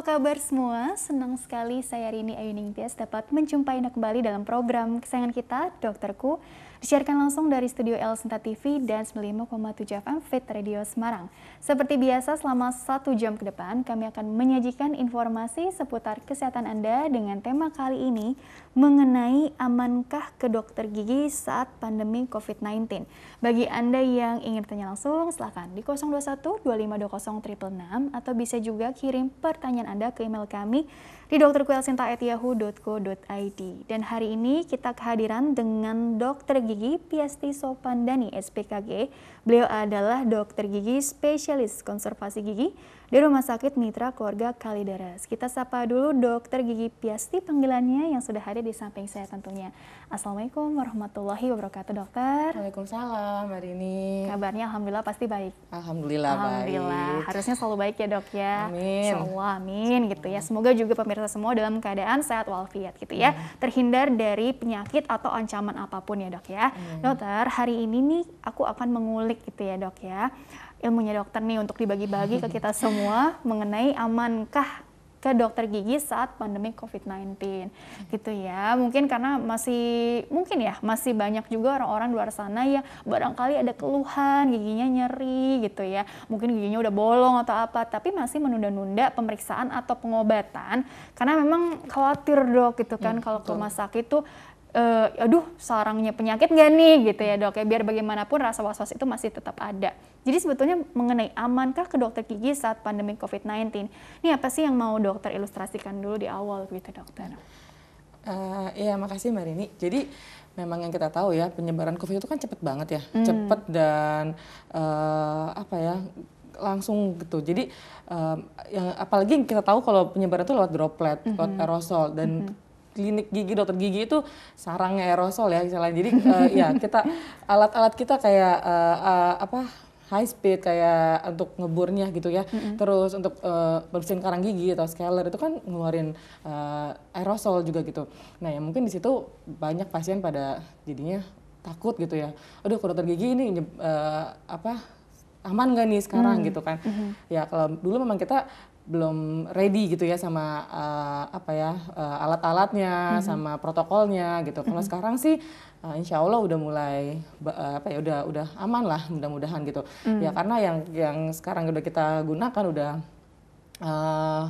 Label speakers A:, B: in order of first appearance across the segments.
A: apa kabar semua? Senang sekali saya Rini Ayuning Tias dapat menjumpai Anda kembali dalam program kesayangan kita, Dokterku. Disiarkan langsung dari Studio L Senta TV dan 95,7 FM Fit Radio Semarang. Seperti biasa, selama satu jam ke depan, kami akan menyajikan informasi seputar kesehatan Anda dengan tema kali ini mengenai amankah ke dokter gigi saat pandemi COVID-19. Bagi Anda yang ingin bertanya langsung, silakan di 021 2520 atau bisa juga kirim pertanyaan Anda ke email kami di drkuelsintaetiahu.co.id. Dan hari ini kita kehadiran dengan dokter gigi Piasti Sopandani SPKG. Beliau adalah dokter gigi spesialis konservasi gigi di Rumah Sakit Mitra Keluarga Kalideres. Kita sapa dulu dokter gigi Piasti panggilannya yang sudah hadir di samping saya tentunya. Assalamualaikum warahmatullahi wabarakatuh dokter. Waalaikumsalam hari ini kabarnya alhamdulillah pasti baik.
B: Alhamdulillah, alhamdulillah. baik. Harusnya
A: selalu baik ya dok ya. Amin. Insya amin gitu ya. Semoga juga pemirsa semua dalam keadaan sehat walafiat gitu ya. Amin. Terhindar dari penyakit atau ancaman apapun ya dok ya. Amin. Dokter hari ini nih aku akan mengulik gitu ya dok ya ilmunya dokter nih untuk dibagi-bagi ke kita semua mengenai amankah ke dokter gigi saat pandemi COVID-19 gitu ya. Mungkin karena masih mungkin ya masih banyak juga orang-orang luar sana ya barangkali ada keluhan giginya nyeri gitu ya. Mungkin giginya udah bolong atau apa tapi masih menunda-nunda pemeriksaan atau pengobatan karena memang khawatir dok gitu kan ya, kalau ke rumah sakit tuh uh, aduh sarangnya penyakit gak nih gitu ya dok ya biar bagaimanapun rasa was-was itu masih tetap ada. Jadi sebetulnya mengenai amankah ke dokter gigi saat pandemi COVID-19? Ini apa sih yang mau dokter ilustrasikan dulu di awal gitu dokter?
B: Uh, ya makasih Mbak Rini. Jadi memang yang kita tahu ya penyebaran COVID itu kan cepet banget ya, hmm. cepet dan uh, apa ya langsung gitu. Jadi um, yang apalagi yang kita tahu kalau penyebaran itu lewat droplet, mm -hmm. lewat aerosol dan mm -hmm klinik gigi dokter gigi itu sarangnya aerosol ya misalnya jadi uh, ya kita alat-alat kita kayak uh, uh, apa high speed kayak untuk ngeburnya gitu ya. Mm-hmm. Terus untuk uh, bersihin karang gigi atau scaler itu kan ngeluarin uh, aerosol juga gitu. Nah, ya mungkin di situ banyak pasien pada jadinya takut gitu ya. Aduh, ke dokter gigi ini uh, apa aman gak nih sekarang hmm gitu kan. Mm-hmm. Ya, kalau dulu memang kita belum ready gitu ya sama uh, apa ya uh, alat-alatnya mm -hmm. sama protokolnya gitu. Kalau mm -hmm. sekarang sih uh, insya Allah udah mulai uh, apa ya udah udah aman lah mudah-mudahan gitu. Mm. Ya karena yang yang sekarang udah kita gunakan udah uh,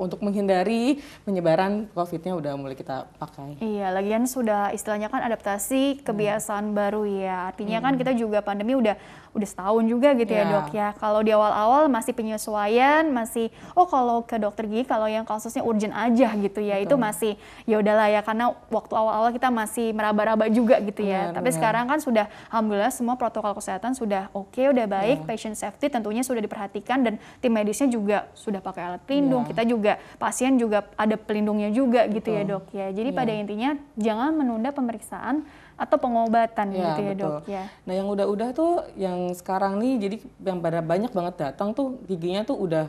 B: untuk menghindari penyebaran COVID-nya udah mulai kita
A: pakai. Iya, lagian sudah istilahnya kan adaptasi mm. kebiasaan hmm. baru ya. Artinya hmm. kan mm. kita juga pandemi udah udah setahun juga gitu yeah. ya dok iya. ya. Kalau di awal-awal masih penyesuaian, masih oh kalau ke dokter gigi kalau yang kasusnya urgent aja gitu ya. Betul. Itu masih ya udahlah ya karena waktu awal-awal kita masih meraba-raba juga gitu ya. Tapi sekarang kan sudah alhamdulillah semua protokol kesehatan sudah oke, okay, udah baik, yeah. patient safety tentunya sudah diperhatikan dan tim medisnya juga sudah pakai alat pelindung. Yeah. Kita juga pasien juga ada pelindungnya juga gitu ya, Betul. ya, Dok ya. Jadi yeah. pada intinya jangan menunda pemeriksaan atau pengobatan ya, gitu ya betul. dok ya. Nah
B: yang udah-udah tuh yang sekarang nih jadi yang pada banyak banget datang tuh giginya tuh udah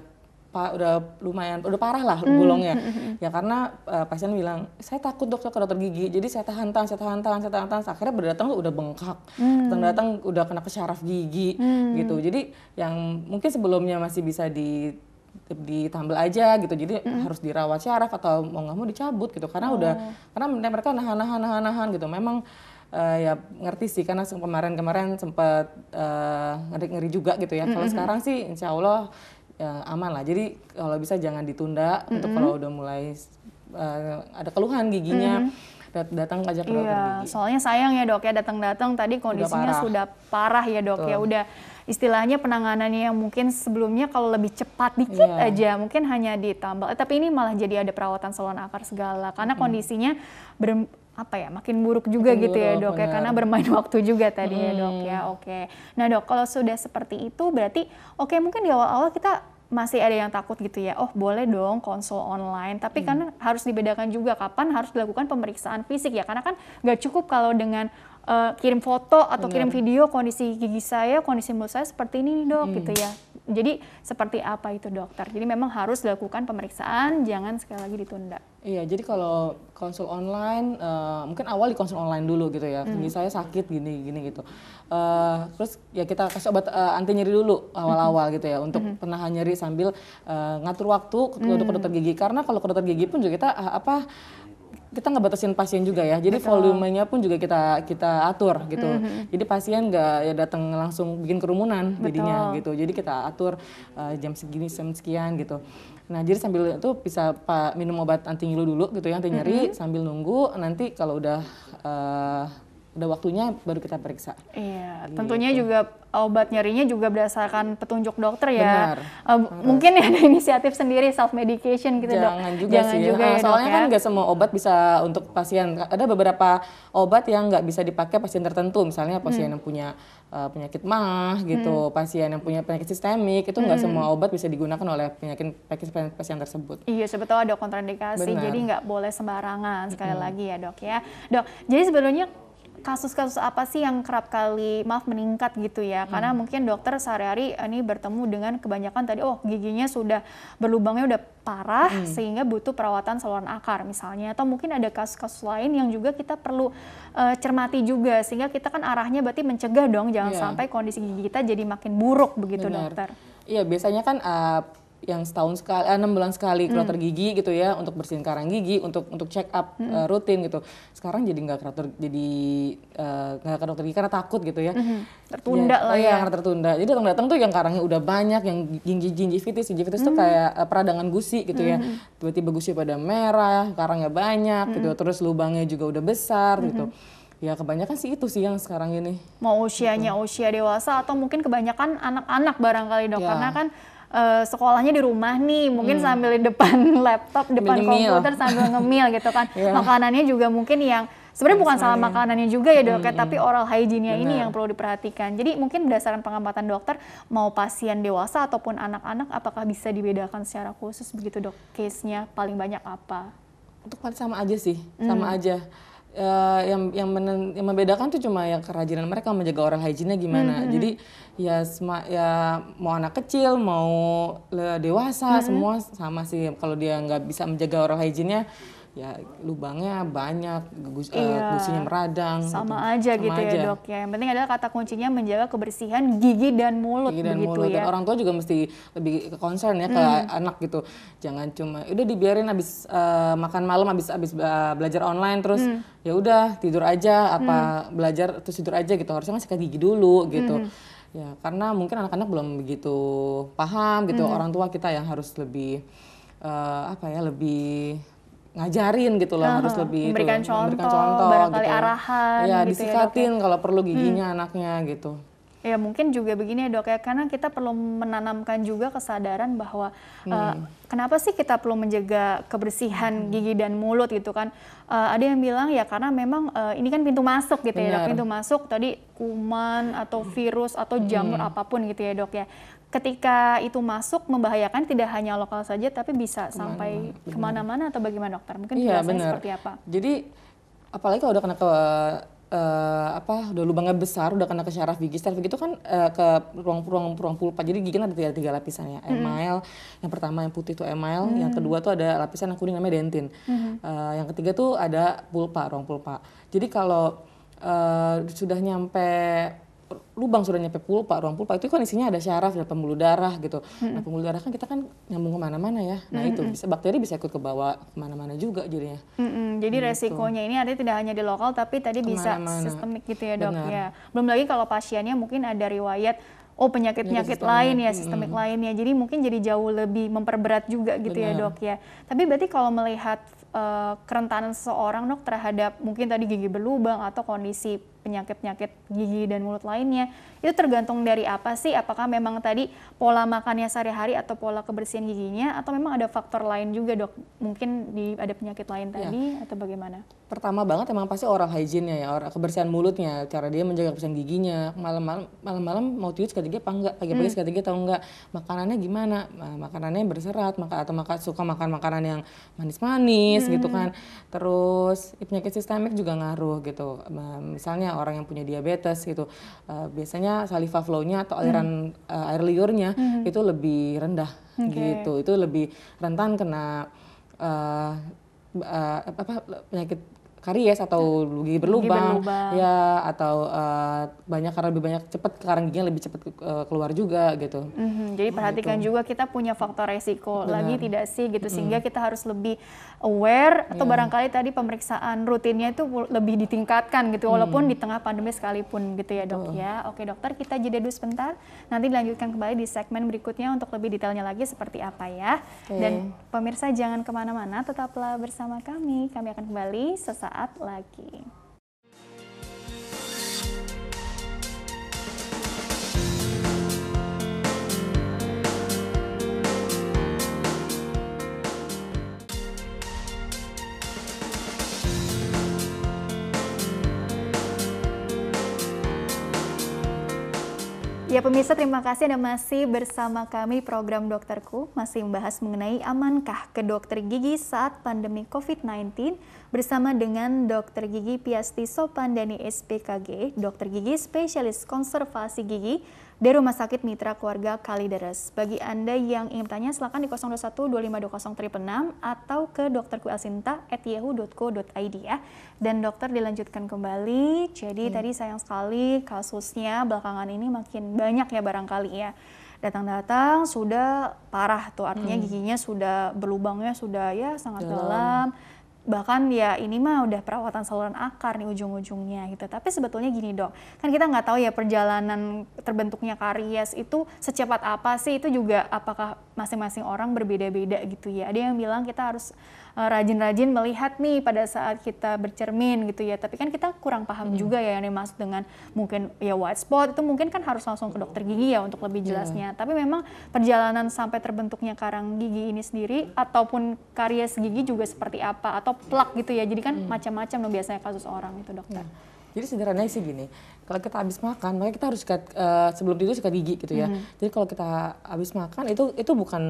B: pak udah lumayan udah parah lah bolongnya hmm, mm. Hmm, hmm. ya karena uh, pasien bilang saya takut dokter ke dokter gigi jadi saya tahan tahan saya tahan tahan saya tahan tahan akhirnya berdatang tuh udah bengkak mm. datang datang udah kena ke syaraf gigi mm. gitu jadi yang mungkin sebelumnya masih bisa di ditambal aja gitu jadi mm. harus dirawat syaraf atau mau nggak mau dicabut gitu karena oh. udah karena mereka nahan nahan nahan nahan gitu memang uh, ya ngerti sih karena kemarin-kemarin sempat uh, eh, ngeri-ngeri juga gitu ya. Mm -hmm. Kalau sekarang sih insya Allah ya, aman lah. Jadi kalau bisa jangan ditunda mm -hmm. untuk kalau udah mulai uh, ada keluhan giginya. Mm -hmm datang ajak ke iya, gigi.
A: Soalnya sayang ya dok ya datang-datang tadi kondisinya sudah parah, sudah parah ya dok Tuh. ya udah istilahnya penanganannya yang mungkin sebelumnya kalau lebih cepat dikit yeah. aja mungkin hanya ditambah. eh, tapi ini malah jadi ada perawatan saluran akar segala karena kondisinya apa ya makin buruk juga makin gitu ya, buruk, ya dok ya karena bermain waktu juga tadi hmm. ya dok ya hmm. oke okay. nah dok kalau sudah seperti itu berarti oke okay, mungkin di awal-awal kita masih ada yang takut gitu ya oh boleh dong konsul online tapi hmm. kan harus dibedakan juga kapan harus dilakukan pemeriksaan fisik ya karena kan nggak cukup kalau dengan uh, kirim foto atau Bener. kirim video kondisi gigi saya, kondisi mulut saya seperti ini nih dok, gitu hmm. gitu ya. Jadi seperti apa itu dokter? Jadi memang harus dilakukan pemeriksaan, jangan sekali lagi ditunda.
B: Iya, jadi kalau konsul online, uh, mungkin awal di konsul online dulu gitu ya. Hmm. saya sakit gini gini gitu. Uh, terus ya kita kasih obat uh, anti nyeri dulu awal-awal hmm. gitu ya untuk hmm. penahan nyeri sambil uh, ngatur waktu untuk hmm. ke dokter gigi. Karena kalau ke dokter gigi pun juga kita uh, apa kita nggak batasin pasien juga ya. Jadi Betul. volumenya pun juga kita kita atur gitu. Mm -hmm. Jadi pasien nggak ya datang langsung bikin kerumunan Betul. jadinya gitu. Jadi kita atur uh, jam segini jam sekian gitu. Nah, jadi sambil itu bisa pak minum obat anti ngilu dulu gitu ya, anti nyeri mm -hmm. sambil nunggu nanti kalau udah uh, udah waktunya baru kita periksa.
A: Iya, gitu. tentunya juga obat nyerinya juga berdasarkan petunjuk dokter ya. Benar. Uh, Benar. Mungkin ya ada inisiatif sendiri self medication gitu Jangan dok. Juga Jangan sih. Ya. juga uh, ya, Soalnya dok, kan ya.
B: nggak ya. semua obat bisa untuk pasien. Ada beberapa obat yang nggak bisa dipakai pasien tertentu, misalnya pasien hmm. yang punya eh, penyakit mah gitu, hmm. pasien yang punya penyakit sistemik itu nggak hmm. semua obat bisa digunakan oleh penyakit penyakit pasien tersebut.
A: Iya sebetulnya ada kontraindikasi, Benar. jadi nggak boleh sembarangan sekali hmm. lagi ya dok ya. Dok, jadi sebenarnya kasus-kasus apa sih yang kerap kali maaf meningkat gitu ya? Hmm. Karena mungkin dokter sehari-hari eh, ini bertemu dengan kebanyakan tadi oh giginya sudah berlubangnya udah parah hmm. sehingga butuh perawatan saluran akar misalnya atau mungkin ada kasus-kasus lain yang juga kita perlu uh, cermati juga sehingga kita kan arahnya berarti mencegah dong jangan yeah. sampai kondisi gigi kita jadi makin buruk begitu Benar. dokter.
B: Iya, biasanya kan uh, yang setahun sekali, eh, enam bulan sekali ke hmm. gigi gitu ya untuk bersihin karang gigi, untuk untuk check up hmm. uh, rutin gitu. Sekarang jadi nggak ke jadi eh, nggak uh, ke dokter gigi karena takut gitu ya. Hmm. Tertunda iya. oh iya, ya, lah ya. ya. Karena tertunda. Jadi datang datang tuh yang karangnya udah banyak, yang gingi gingivitis, gingivitis hmm. tuh kayak uh, peradangan gusi gitu ya. hmm. ya. Tiba-tiba gusi pada merah, karangnya banyak gitu, hmm. gitu, terus lubangnya juga udah besar gitu. hmm. gitu ya kebanyakan sih itu sih yang sekarang ini
A: mau usianya gitu. usia dewasa atau mungkin kebanyakan anak-anak barangkali dok ya. karena kan uh, sekolahnya di rumah nih, mungkin hmm. sambil di depan laptop, depan komputer sambil ngemil gitu kan. yeah. Makanannya juga mungkin yang sebenarnya bukan salah iya. makanannya juga ya dok, hmm, tapi hmm. oral hygiene-nya ini yang perlu diperhatikan. Jadi mungkin berdasarkan pengamatan dokter, mau pasien dewasa ataupun anak-anak, apakah bisa dibedakan secara khusus begitu dok? Case-nya paling banyak apa?
B: Untuk sama aja sih, sama hmm. aja uh, yang yang, menen, yang membedakan tuh cuma yang kerajinan mereka menjaga oral hygiene gimana. Mm -hmm. Jadi ya sema, ya mau anak kecil mau dewasa mm -hmm. semua sama sih kalau dia nggak bisa menjaga oral hygiene ya lubangnya banyak, gus, eh, iya. uh, gusinya meradang. Gitu. Sama gitu. aja Sama gitu ya, aja. ya dok ya. Yang penting adalah kata kuncinya menjaga kebersihan gigi dan mulut gigi dan mulut. ya. Dan orang tua juga mesti lebih concern ya ke hmm. anak gitu. Jangan cuma udah dibiarin habis uh, makan malam habis habis uh, belajar online terus hmm. ya udah tidur aja apa hmm. belajar terus tidur aja gitu. Harusnya sikat gigi dulu gitu. Hmm. Ya karena mungkin anak-anak belum begitu paham gitu hmm. orang tua kita yang harus lebih uh, apa ya lebih ngajarin gitu loh uh, harus lebih memberikan itu, contoh, memberikan contoh barangkali gitu. arahan ya gitu ya, ya. disikatin ya. kalau perlu hmm. giginya hmm. anaknya gitu
A: ya mungkin juga begini ya dok ya karena kita perlu menanamkan juga kesadaran bahwa hmm. uh, kenapa sih kita perlu menjaga kebersihan hmm. gigi dan mulut gitu kan uh, ada yang bilang ya karena memang uh, ini kan pintu masuk gitu Benar. ya dok pintu masuk tadi kuman atau virus atau jamur hmm. apapun gitu ya dok ya ketika itu masuk membahayakan tidak hanya lokal saja tapi bisa kemana, sampai kemana-mana atau bagaimana dokter? Mungkin iya, benar. seperti apa?
B: Jadi apalagi kalau udah kena ke uh, apa udah lubangnya besar udah kena ke syaraf gigi syaraf gigi itu kan uh, ke ruang ruang ruang pulpa jadi gigi kan ada tiga tiga lapisannya mm. email yang pertama yang putih itu email mm. yang kedua tuh ada lapisan yang kuning namanya dentin mm. uh, yang ketiga tuh ada pulpa ruang pulpa jadi kalau uh, sudah nyampe lubang sudah nyampe pulpa, ruang pulpa itu kan isinya ada syaraf ada pembuluh darah gitu. Hmm. Nah pembuluh darah kan kita kan nyambung kemana-mana ya. Nah hmm. itu hmm. bisa bakteri bisa ikut ke bawah kemana-mana juga jadinya.
A: Hmm. hmm. Jadi hmm. resikonya ini ada tidak hanya di lokal tapi tadi bisa sistemik gitu ya dok. Benar. Ya. Belum lagi kalau pasiennya mungkin ada riwayat oh penyakit-penyakit lain ya, sistemik hmm. lain ya. Jadi mungkin jadi jauh lebih memperberat juga gitu ya, Benar. ya dok ya. Tapi berarti kalau melihat uh, kerentanan seseorang dok terhadap mungkin tadi gigi berlubang atau kondisi penyakit-penyakit gigi dan mulut lainnya. Itu tergantung dari apa sih? Apakah memang tadi pola makannya sehari-hari atau pola kebersihan giginya atau memang ada faktor lain juga, Dok? Mungkin di ada penyakit lain iya. tadi ya. atau bagaimana?
B: Pertama banget emang pasti oral hygiene-nya ya, orang kebersihan mulutnya, cara dia menjaga kebersihan giginya. Malam-malam malam-malam mau tidur sekali apa enggak? Pagi-pagi hmm. sekali atau enggak? Makanannya gimana? Makanannya berserat, maka atau maka suka makan makanan yang manis-manis gitu hmm. gitu kan. Terus penyakit sistemik juga ngaruh gitu. Misalnya orang yang punya diabetes gitu uh, biasanya saliva flow-nya atau aliran hmm. uh, air liurnya hmm. itu lebih rendah okay. gitu itu lebih rentan kena uh, uh, apa penyakit karies atau gigi berlubang, gigi berlubang. ya atau uh, banyak karena lebih banyak cepat karang giginya lebih cepat uh, eh, keluar juga gitu.
A: Mm-hmm. Jadi gitu. perhatikan gitu. juga kita punya faktor resiko Benar. lagi tidak sih gitu mm-hmm. sehingga kita harus lebih aware atau yeah. barangkali tadi pemeriksaan rutinnya itu lebih ditingkatkan gitu walaupun mm. di tengah pandemi sekalipun gitu ya dok ya. Oke dokter kita jeda dulu sebentar nanti dilanjutkan kembali di segmen berikutnya untuk lebih detailnya lagi seperti apa ya. Okay. Dan pemirsa jangan kemana-mana tetaplah bersama kami kami akan kembali sesaat sesaat lagi. pemirsa terima kasih Anda masih bersama kami program dokterku masih membahas mengenai amankah ke dokter gigi saat pandemi COVID-19 bersama dengan dokter gigi Piasti Sopandani SPKG, dokter gigi spesialis konservasi gigi dari Rumah Sakit Mitra Keluarga Kalideres. Bagi Anda yang ingin bertanya, silakan di 021 2520 atau ke dokter Id ya. Dan dokter dilanjutkan kembali. Jadi hmm. tadi sayang sekali kasusnya belakangan ini makin banyak ya barangkali ya datang-datang sudah parah tuh artinya hmm. giginya sudah berlubangnya sudah ya sangat dalam, dalam bahkan ya ini mah udah perawatan saluran akar nih ujung-ujungnya gitu. Tapi sebetulnya gini dok, kan kita nggak tahu ya perjalanan terbentuknya karies itu secepat apa sih itu juga apakah masing-masing orang berbeda-beda gitu ya. Ada yang bilang kita harus Eh, rajin-rajin melihat nih pada saat kita bercermin gitu ya. Tapi kan kita kurang paham hmm. juga ya yang dimaksud dengan mungkin ya white spot itu mungkin kan harus langsung ke dokter gigi ya untuk lebih iya. jelasnya. Hmm. Tapi memang perjalanan sampai terbentuknya karang gigi ini sendiri ataupun karies gigi juga seperti apa atau plak gitu ya. Jadi kan hmm. macam-macam loh biasanya kasus orang itu dokter. Hmm.
B: Jadi sederhananya sih gini, kalau kita habis makan, makanya kita harus sikat uh, sebelum tidur sikat gigi gitu ya. Mm Jadi kalau kita habis makan itu itu bukan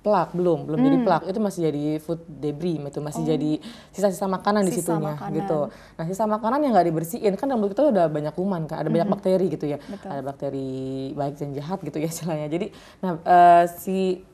B: plak belum belum hmm. jadi plak itu masih jadi food debris itu masih oh. jadi sisa-sisa makanan sisa di situnya makanan. gitu nah sisa makanan yang nggak dibersihin kan dalam kita udah banyak kuman kan ada banyak hmm. bakteri gitu ya Betul. ada bakteri baik dan jahat gitu ya istilahnya jadi nah uh, si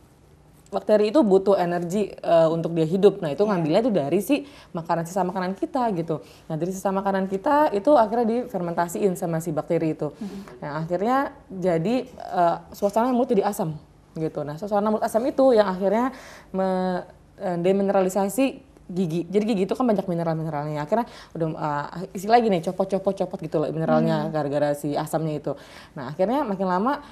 B: bakteri itu butuh energi uh, untuk dia hidup. Nah, itu yeah. ngambilnya itu dari si makanan sisa makanan kita gitu. Nah, dari sisa makanan kita itu akhirnya difermentasiin sama si bakteri itu. -hmm. Nah, akhirnya jadi uh, suasana mulut jadi asam gitu. Nah, sosokan mulut asam itu yang akhirnya me, eh, demineralisasi gigi. Jadi gigi itu kan banyak mineral-mineralnya. Akhirnya udah uh, isi lagi nih copot-copot-copot gitu loh mineralnya hmm. gara-gara si asamnya itu. Nah, akhirnya makin lama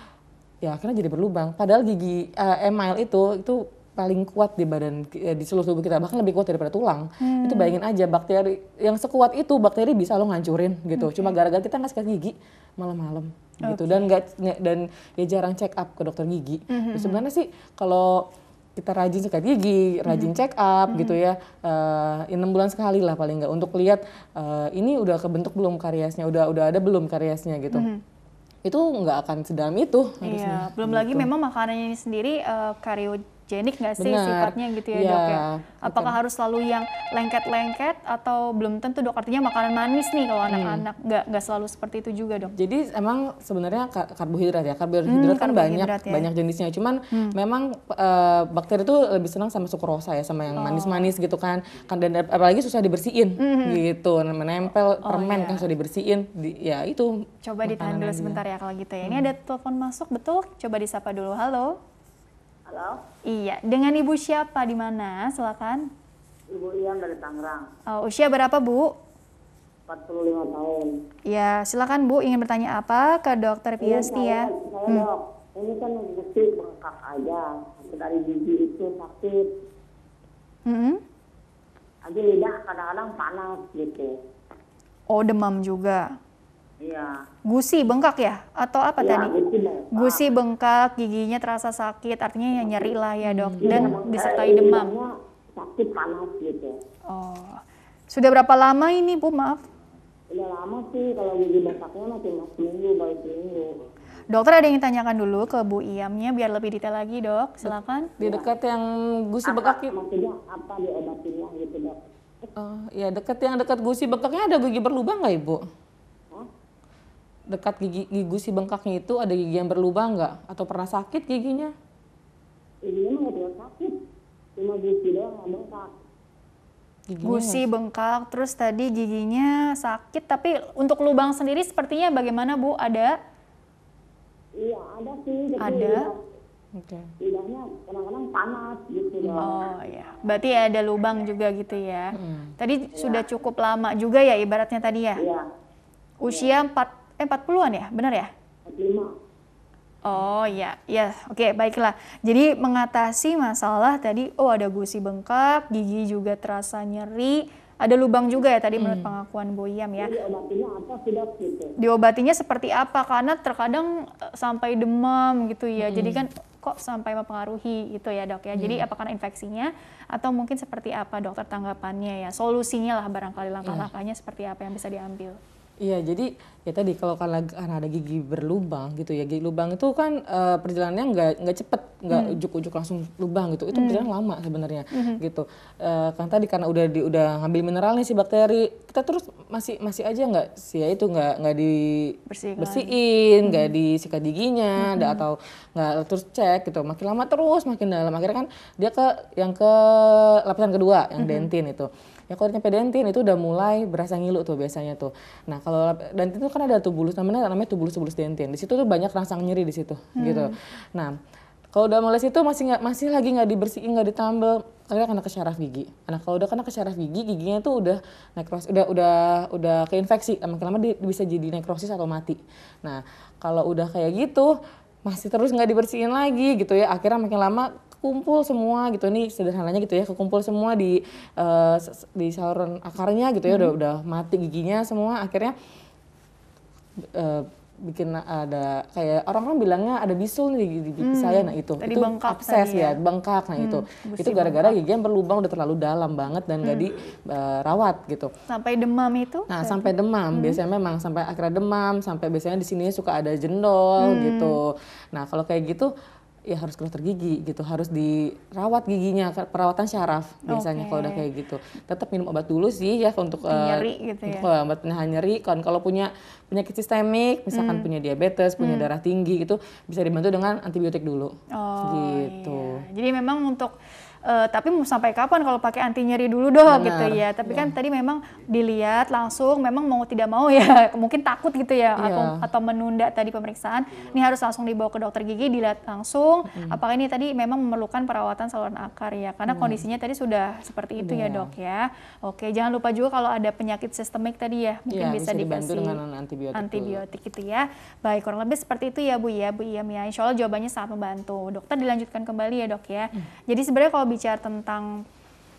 B: ya akhirnya jadi berlubang. Padahal gigi uh, eh, email itu itu paling kuat di badan di seluruh tubuh kita bahkan lebih kuat daripada tulang hmm. itu bayangin aja bakteri yang sekuat itu bakteri bisa lo ngancurin gitu okay. cuma gara-gara kita nggak sikat gigi malam-malam gitu dan nggak dan dia ya jarang check up ke dokter gigi. Mm -hmm. Sebenarnya sih kalau kita rajin sikat gigi, rajin mm -hmm. check up mm -hmm. gitu ya, eh, enam uh, bulan sekali lah paling nggak untuk lihat uh, ini udah kebentuk belum kariesnya, udah udah ada belum kariesnya gitu. Mm -hmm itu nggak akan sedalam itu harusnya. Iya, belum gitu. lagi memang
A: makanannya ini sendiri uh, jenik nggak sih Bener. sifatnya gitu ya, ya dok ya? Iya, Apakah harus selalu yang lengket-lengket atau belum tentu dok? Artinya makanan manis nih kalau hmm. anak-anak nggak hmm. nggak selalu seperti itu juga dok? Jadi emang
B: sebenarnya karbohidrat ya karbohidrat hmm, kan banyak ya. banyak jenisnya. Cuman hmm. memang uh, bakteri itu lebih senang sama sukrosa ya sama yang manis-manis oh. gitu kan. Kan dan apalagi susah dibersihin hmm. gitu, menempel oh, permen iya. kan susah dibersihin. Di, ya
A: itu. Coba ditahan dulu sebentar ya kalau gitu ya. Ini hmm. ada telepon masuk betul. Coba disapa dulu. Halo. Halo? Iya, dengan ibu siapa di mana? Silakan.
C: Ibu Ian dari Tangerang.
A: Oh, usia berapa, Bu?
C: 45 tahun.
A: Ya, silakan Bu ingin bertanya apa ke dokter Piasti ya? Saya, hmm. dok,
C: ini kan gusi bengkak aja, dari gigi itu sakit. -hmm. Lagi lidah kadang-kadang panas gitu.
A: Oh, demam juga. Iya. Gusi bengkak ya atau apa ya, tadi? Gusi bengkak. gusi bengkak, giginya terasa sakit, artinya ya nyeri lah ya dok, iya, dan ya, disertai eh, demam. Sakit panas
C: gitu.
B: Oh,
A: sudah berapa lama ini bu maaf?
C: Sudah lama sih kalau gigi bengkaknya masih masih minggu baru minggu.
A: Dokter ada yang tanyakan dulu ke Bu Iamnya biar lebih detail lagi dok, silakan. Di iya. dekat yang gusi apa,
B: bengkak. Maksudnya apa diobatinnya gitu dok? Uh, ya dekat yang dekat gusi bengkaknya ada gigi berlubang nggak ibu? dekat gigi gigi si bengkaknya itu ada gigi yang berlubang nggak atau pernah sakit giginya?
C: Giginya nggak pernah sakit, cuma gusi doang yang bengkak.
A: Giginya gusi bengkak, terus tadi giginya sakit, tapi untuk lubang sendiri sepertinya bagaimana bu? Ada?
C: Iya ada sih. Jadi ada. Oke. Okay. kadang-kadang panas
A: gitu loh. Oh ya, berarti ya ada lubang juga gitu ya. Hmm. Tadi ya. sudah cukup lama juga ya ibaratnya tadi ya. Iya. Usia ya. 4 eh 40-an ya, benar ya? 45. Oh ya, ya, oke, okay, baiklah. Jadi mengatasi masalah tadi, oh ada gusi bengkak, gigi juga terasa nyeri, ada lubang juga ya tadi hmm. menurut pengakuan Boyam ya. Diobatinya apa gitu? Diobatinya seperti apa? Karena terkadang eh, sampai demam gitu ya. Hmm. Jadi kan kok sampai mempengaruhi itu ya dok ya. Hmm. Jadi apakah infeksinya atau mungkin seperti apa dokter tanggapannya ya? Solusinya lah barangkali iya. langkah-langkahnya seperti apa yang bisa diambil?
B: Iya, jadi ya tadi kalau karena, ada gigi berlubang gitu ya, gigi lubang itu kan uh, perjalanannya nggak nggak cepet, nggak hmm. ujuk-ujuk langsung lubang gitu, itu hmm. perjalanan lama sebenarnya hmm. gitu. Uh, kan tadi karena udah di, udah ngambil mineral nih si bakteri, kita terus masih masih aja nggak sih ya itu nggak nggak
A: dibersihin, nggak hmm.
B: disikat giginya, hmm. atau nggak terus cek gitu, makin lama terus makin dalam akhirnya kan dia ke yang ke lapisan kedua yang hmm. dentin itu ya kalau dentin itu udah mulai berasa ngilu tuh biasanya tuh nah kalau dentin itu kan ada tubulus namanya namanya tubulus tubulus dentin di situ tuh banyak rangsang nyeri di situ gitu. hmm. gitu nah kalau udah mulai situ masih nggak masih lagi nggak dibersihin nggak ditambal kalian kena ke syaraf gigi nah kalau udah kena ke syaraf gigi giginya tuh udah nekrosis udah udah udah keinfeksi lama lama dia bisa jadi nekrosis atau mati nah kalau udah kayak gitu masih terus nggak dibersihin lagi gitu ya akhirnya makin lama kumpul semua gitu ini sederhananya gitu ya kekumpul semua di uh, di saluran akarnya gitu ya hmm. udah mm-hmm. udah mati giginya semua akhirnya uh, bikin ada kayak orang-orang bilangnya ada bisul nih di gigi hmm, saya nah itu Tadi itu abses ya. ya bengkak nah hmm, itu mm, itu gara-gara gigi yang berlubang udah terlalu dalam banget dan hmm. gak dirawat mm. eh, uh, gitu sampai demam itu nah sampai demam hmm. biasanya memang sampai akhirnya demam sampai biasanya di sini suka ada jendol hmm. gitu nah kalau kayak gitu ya harus dokter gigi gitu, harus dirawat giginya, perawatan syaraf biasanya okay. kalau udah kayak gitu. Tetap minum obat dulu sih ya untuk nyeri uh, eh, gitu ya. untuk ya. obat penahan nyeri kan kalau punya penyakit sistemik, misalkan hmm. punya diabetes, punya hmm. darah tinggi gitu bisa dibantu dengan antibiotik dulu. Oh, gitu. Iya.
A: Jadi memang untuk uh, tapi mau sampai kapan kalau pakai anti nyeri dulu dong Benar. gitu ya tapi yeah. kan tadi memang dilihat langsung memang mau tidak mau ya mungkin takut gitu ya yeah. atau atau menunda tadi pemeriksaan ini harus langsung dibawa ke dokter gigi dilihat langsung mm. apakah ini tadi memang memerlukan perawatan saluran akar ya karena mm. kondisinya tadi sudah seperti itu yeah. ya iya. dok ya oke jangan lupa juga kalau ada penyakit sistemik tadi ya mungkin yeah, bisa, bisa dikasih dengan antibiotik antibiotik gitu ya baik kurang lebih seperti itu ya bu ya bu ya insya Allah jawabannya sangat membantu dokter dilanjutkan kembali ya dok ya mm. jadi sebenarnya kalau bicara tentang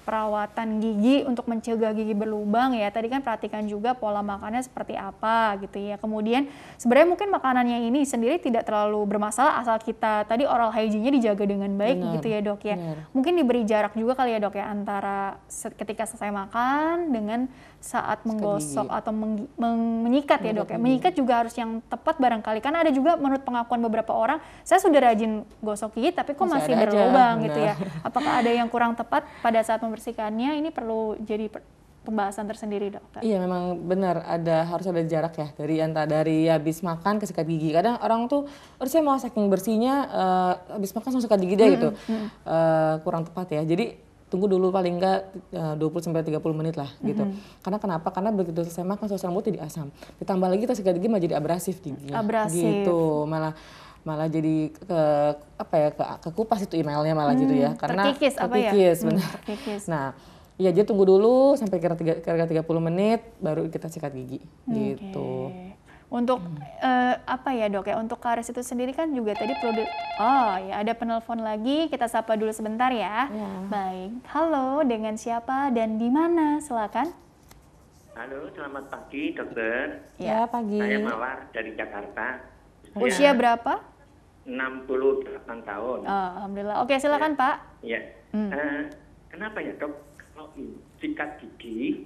A: perawatan gigi untuk mencegah gigi berlubang ya. Tadi kan perhatikan juga pola makannya seperti apa gitu ya. Kemudian sebenarnya mungkin makanannya ini sendiri tidak terlalu bermasalah asal kita tadi oral hygiene-nya dijaga dengan baik benar, gitu ya dok ya. Benar. Mungkin diberi jarak juga kali ya dok ya antara ketika selesai makan dengan saat menggosok atau meng, meng, menyikat ya dok ya menyikat juga harus yang tepat barangkali karena ada juga menurut pengakuan beberapa orang saya sudah rajin gosok gigi tapi kok masih, masih berlubang gitu ya apakah ada yang kurang tepat pada saat membersihkannya ini perlu jadi pembahasan tersendiri dokter. Iya
B: memang benar ada harus ada jarak ya dari antara dari habis makan ke sikat gigi. Kadang orang tuh, harusnya saya mau saking bersihnya uh, habis makan langsung sikat gigi deh -hmm. gitu, -hmm. uh, kurang tepat ya. Jadi tunggu dulu paling enggak eh, dua puluh sampai tiga puluh menit lah gitu. Mm -hmm. Karena kenapa? Karena begitu selesai makan sosial rambut jadi asam. Ditambah lagi kita sikat gigi malah jadi abrasif gigi. Abrasif. Gitu. Malah malah jadi ke apa ya ke, ke kupas itu emailnya malah hmm, gitu ya mm, karena terkikis, apa ya? terkikis ya?
A: Hmm,
B: Nah, Iya dia tunggu dulu sampai kira tiga, kira 30 menit baru kita sikat gigi okay. gitu.
A: Untuk hmm. uh, apa ya dok ya, untuk karis itu sendiri kan juga tadi perlu, oh ya ada penelpon lagi, kita sapa dulu sebentar ya. ya. Baik, halo dengan siapa dan di mana, silakan.
C: Halo, selamat pagi dokter. Ya, ya pagi. Saya Mawar dari Jakarta. Usia ya. Usia berapa? 68 tahun.
A: Oh, Alhamdulillah. Oke, silakan ya. Pak.
C: Ya. Hmm. Uh, kenapa ya dok, kalau sikat gigi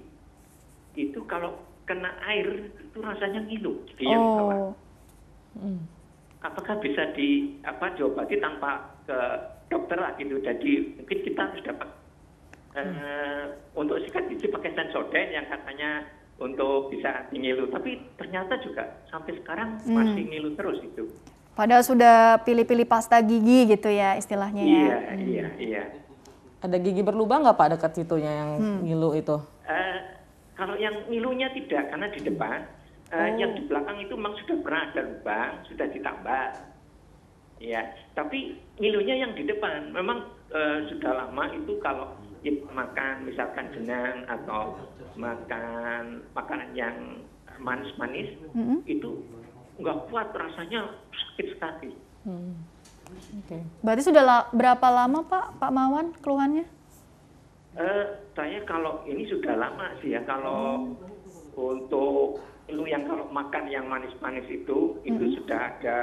C: itu kalau kena air itu rasanya ngilu diam oh. Hmm. Apakah bisa di apa diobati tanpa ke dokter lah gitu? Jadi mungkin kita harus dapat eh, hmm. uh, untuk sikat gigi pakai sensoden yang katanya untuk bisa ngilu, tapi ternyata juga sampai sekarang hmm. masih ngilu terus itu.
A: Padahal sudah pilih-pilih pasta gigi gitu ya istilahnya iya, ya. Iya, hmm. iya, iya. Ada gigi berlubang nggak Pak dekat situnya yang hmm. ngilu itu?
C: Uh, kalau yang milunya tidak, karena di depan, eh, oh. uh, yang di belakang itu memang sudah pernah ada lubang, sudah ditambah. Ya, tapi milunya yang di depan memang uh, sudah lama itu kalau ya, makan misalkan jenang atau makan makanan yang manis-manis -hmm. itu nggak kuat rasanya sakit sekali. Hmm. Okay.
A: Berarti sudah berapa lama Pak Pak Mawan keluhannya?
C: saya eh, kalau ini sudah lama sih ya kalau untuk lu yang kalau makan yang manis-manis itu itu mm-hmm. sudah ada